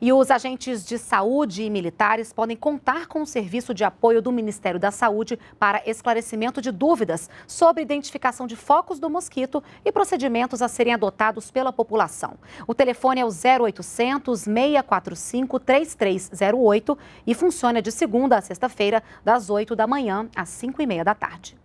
E os agentes de saúde e militares podem contar com o serviço de apoio do Ministério da Saúde para esclarecimento de dúvidas sobre identificação de focos do mosquito e procedimentos a serem adotados pela população. O telefone é o 0800 645 3308 e funciona de segunda a sexta-feira, das 8 da manhã às 5 e meia da tarde.